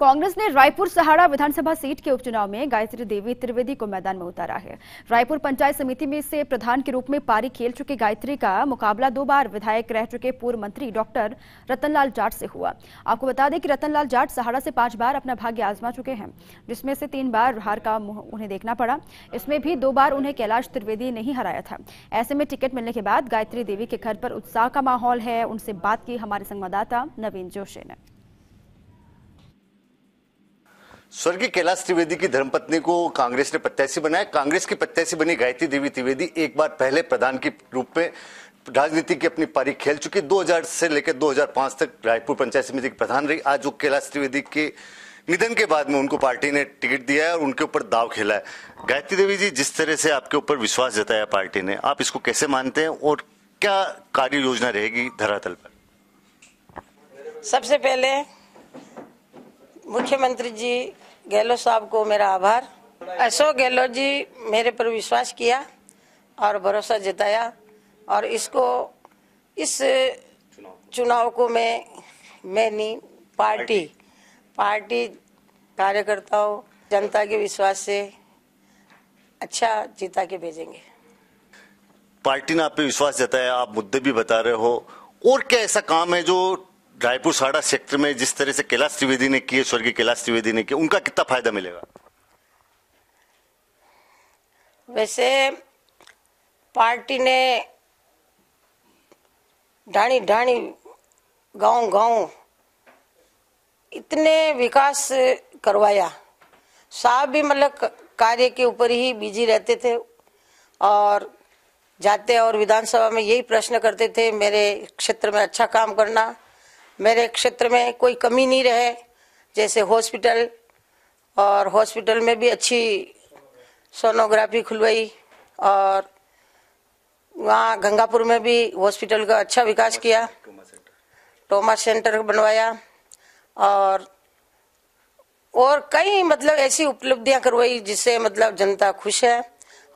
कांग्रेस ने रायपुर सहाड़ा विधानसभा सीट के उपचुनाव में गायत्री देवी त्रिवेदी को मैदान में उतारा है रायपुर पंचायत समिति में से प्रधान के रूप में पारी खेल चुके गायत्री का मुकाबला दो बार विधायक रह चुके पूर्व मंत्री डॉक्टर रतनलाल जाट से हुआ आपको बता दें कि रतनलाल जाट सहाड़ा से पांच बार अपना भाग्य आजमा चुके हैं जिसमें से तीन बार हार का उन्हें देखना पड़ा इसमें भी दो बार उन्हें कैलाश त्रिवेदी नहीं हराया था ऐसे में टिकट मिलने के बाद गायत्री देवी के घर पर उत्साह का माहौल है उनसे बात की हमारे संवाददाता नवीन जोशी ने स्वर्गीय कैलाश त्रिवेदी की धर्मपत्नी को कांग्रेस ने प्रत्याशी बनाया कांग्रेस की प्रत्याशी बनी गायत्री देवी त्रिवेदी एक बार पहले प्रधान के रूप में राजनीति की अपनी पारी खेल चुकी 2000 से लेकर 2005 तक रायपुर पंचायत समिति की प्रधान रही आज वो कैलाश त्रिवेदी के निधन के बाद में उनको पार्टी ने टिकट दिया है और उनके ऊपर दाव खेला है गायत्री देवी जी जिस तरह से आपके ऊपर विश्वास जताया पार्टी ने आप इसको कैसे मानते हैं और क्या कार्य योजना रहेगी धरातल पर सबसे पहले मुख्यमंत्री जी गहलोत साहब को मेरा आभार अशोक गहलोत जी मेरे पर विश्वास किया और भरोसा जताया और इसको इस चुनाव को मैं मैं नहीं पार्टी पार्टी कार्यकर्ताओं जनता के विश्वास से अच्छा जीता के भेजेंगे पार्टी ने आप पे विश्वास जताया आप मुद्दे भी बता रहे हो और क्या ऐसा काम है जो रायपुर साड़ा सेक्टर में जिस तरह से कैलाश त्रिवेदी ने किए स्वर्गीय कैलाश त्रिवेदी ने किए उनका कितना फायदा मिलेगा वैसे पार्टी ने ढाणी ढाणी गांव गांव इतने विकास करवाया साहब भी मतलब कार्य के ऊपर ही बिजी रहते थे और जाते और विधानसभा में यही प्रश्न करते थे मेरे क्षेत्र में अच्छा काम करना मेरे क्षेत्र में कोई कमी नहीं रहे जैसे हॉस्पिटल और हॉस्पिटल में भी अच्छी सोनोग्राफी खुलवाई और वहाँ गंगापुर में भी हॉस्पिटल का अच्छा विकास किया ट्रोमा सेंटर बनवाया और और कई मतलब ऐसी उपलब्धियां करवाई जिससे मतलब जनता खुश है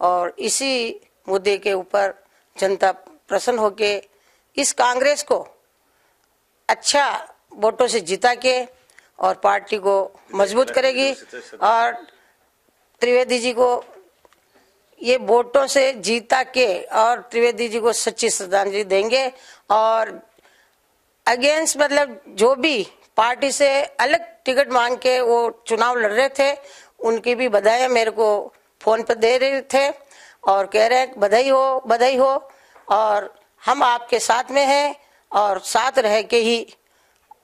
और इसी मुद्दे के ऊपर जनता प्रसन्न होके इस कांग्रेस को अच्छा वोटों से जिता के और पार्टी को मजबूत करेगी और त्रिवेदी जी को ये वोटों से जीता के और त्रिवेदी जी को सच्ची श्रद्धांजलि देंगे और अगेंस्ट मतलब जो भी पार्टी से अलग टिकट मांग के वो चुनाव लड़ रहे थे उनकी भी बधाई मेरे को फोन पर दे रहे थे और कह रहे हैं बधाई हो बधाई हो और हम आपके साथ में हैं और साथ रह के ही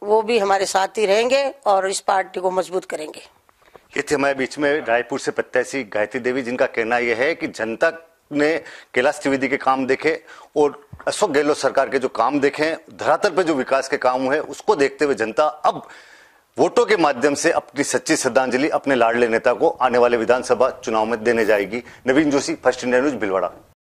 वो भी हमारे साथ ही रहेंगे और इस पार्टी को मजबूत करेंगे ये थे हमारे बीच में रायपुर से प्रत्याशी गायत्री देवी जिनका कहना यह है कि जनता ने कैलाश त्रिवेदी के काम देखे और अशोक गहलोत सरकार के जो काम देखे धरातल पर जो विकास के काम हुए उसको देखते हुए जनता अब वोटों के माध्यम से अपनी सच्ची श्रद्धांजलि अपने लाडले नेता को आने वाले विधानसभा चुनाव में देने जाएगी Naveen Joshi first India news Bhilwara